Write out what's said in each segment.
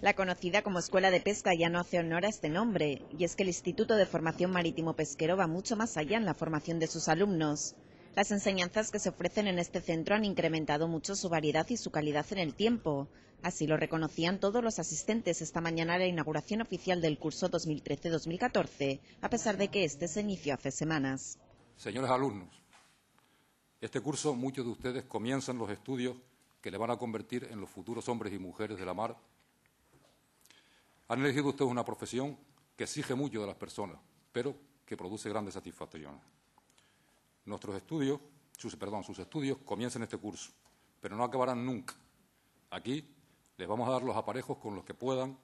La conocida como Escuela de Pesca ya no hace honor a este nombre, y es que el Instituto de Formación Marítimo Pesquero va mucho más allá en la formación de sus alumnos. Las enseñanzas que se ofrecen en este centro han incrementado mucho su variedad y su calidad en el tiempo. Así lo reconocían todos los asistentes esta mañana a la inauguración oficial del curso 2013-2014, a pesar de que este se inició hace semanas. Señores alumnos, este curso muchos de ustedes comienzan los estudios que le van a convertir en los futuros hombres y mujeres de la mar han elegido ustedes una profesión que exige mucho de las personas, pero que produce grandes satisfacciones. Nuestros estudios, sus, perdón, sus estudios comienzan este curso, pero no acabarán nunca. Aquí les vamos a dar los aparejos con los que puedan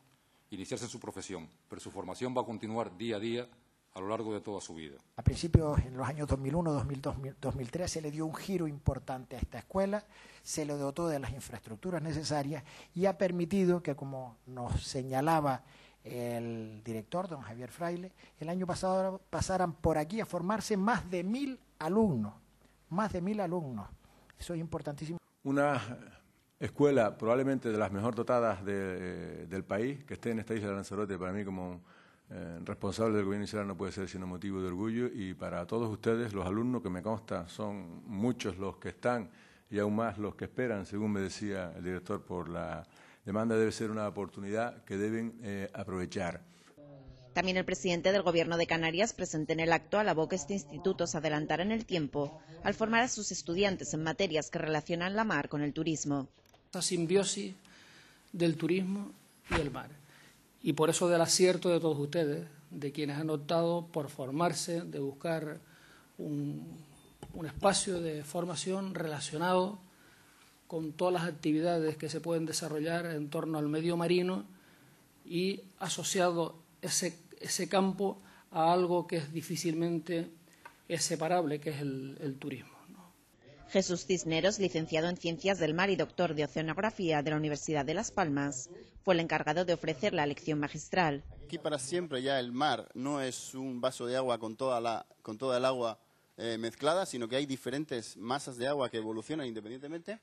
iniciarse en su profesión, pero su formación va a continuar día a día a lo largo de toda su vida. A principios, en los años 2001, 2002, 2003, se le dio un giro importante a esta escuela, se le dotó de las infraestructuras necesarias y ha permitido que, como nos señalaba el director, don Javier Fraile, el año pasado pasaran por aquí a formarse más de mil alumnos, más de mil alumnos. Eso es importantísimo. Una escuela probablemente de las mejor dotadas eh, del país, que esté en esta isla de Lanzarote, para mí como eh, responsable del gobierno insular no puede ser sino motivo de orgullo y para todos ustedes, los alumnos que me consta, son muchos los que están y aún más los que esperan, según me decía el director, por la demanda debe ser una oportunidad que deben eh, aprovechar. También el presidente del Gobierno de Canarias presente en el acto a la que este instituto se adelantara en el tiempo al formar a sus estudiantes en materias que relacionan la mar con el turismo. La simbiosis del turismo y el mar. Y por eso del acierto de todos ustedes, de quienes han optado por formarse, de buscar un, espacio de formación relacionado con todas las actividades que se pueden desarrollar en torno al medio marino y asociado ese, ese campo a algo que es difícilmente es separable, que es el turismo. Jesús Cisneros, licenciado en Ciencias del Mar y doctor de Oceanografía de la Universidad de Las Palmas, fue el encargado de ofrecer la lección magistral. Aquí para siempre ya el mar no es un vaso de agua con toda, la, con toda el agua eh, mezclada, sino que hay diferentes masas de agua que evolucionan independientemente.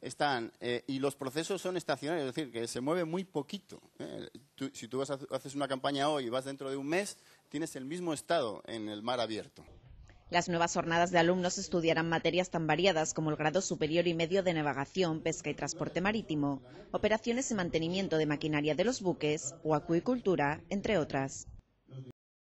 Están, eh, y los procesos son estacionarios, es decir, que se mueve muy poquito. Eh. si tú haces una campaña hoy y vas dentro de un mes, tienes el mismo estado en el mar abierto. Las nuevas jornadas de alumnos estudiarán materias tan variadas como el grado superior y medio de navegación, pesca y transporte marítimo, operaciones y mantenimiento de maquinaria de los buques o acuicultura, entre otras.